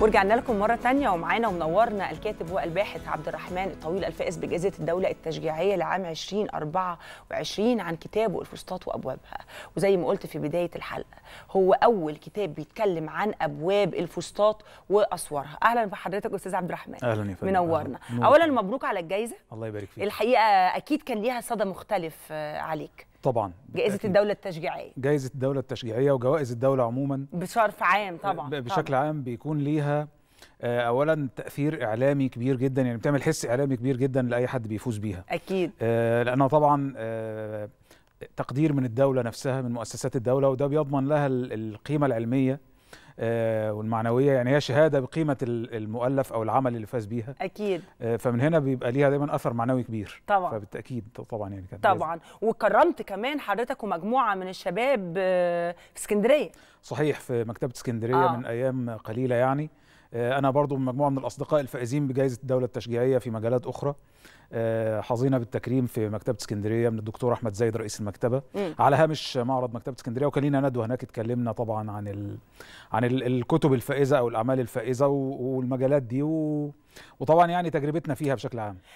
ورجعنا لكم مره ثانيه ومعانا ومنورنا الكاتب والباحث عبد الرحمن الطويل الفائز بجائزه الدوله التشجيعيه لعام 2024 عن كتابه الفسطاط وابوابها وزي ما قلت في بدايه الحلقه هو اول كتاب بيتكلم عن ابواب الفسطاط واسوارها اهلا بحضرتك استاذ عبد الرحمن اهلا يا فندم منورنا أهلاً. اولا مبروك على الجائزه الله يبارك فيك الحقيقه اكيد كان ليها صدى مختلف آه، عليك طبعا جائزه بأكيد. الدوله التشجيعيه جائزه الدوله التشجيعيه وجوائز الدوله عموما بشرف عام طبعا بشكل طبعًا. عام بيكون ليها آه، اولا تاثير اعلامي كبير جدا يعني بتعمل حس اعلامي كبير جدا لاي حد بيفوز بيها اكيد آه، لانها طبعا آه، تقدير من الدوله نفسها من مؤسسات الدوله وده بيضمن لها القيمه العلميه آه، والمعنويه يعني هي شهاده بقيمه المؤلف او العمل اللي فاز بيها اكيد آه، فمن هنا بيبقى ليها دايما اثر معنوي كبير طبعا فبالتاكيد طبعا يعني كانت طبعا وكرمت كمان حضرتك ومجموعه من الشباب آه، في اسكندريه صحيح في مكتبه اسكندريه آه. من ايام قليله يعني آه، انا برضو من مجموعه من الاصدقاء الفائزين بجائزه الدوله التشجيعيه في مجالات اخرى آه، حظينا بالتكريم في مكتبه اسكندريه من الدكتور احمد زايد رئيس المكتبه م. على هامش معرض مكتبه اسكندريه وكلينا ندوه هناك اتكلمنا طبعا عن ال... عن ال... الكتب الفائزه او الاعمال الفائزه و... والمجالات دي و... وطبعا يعني تجربتنا فيها بشكل عام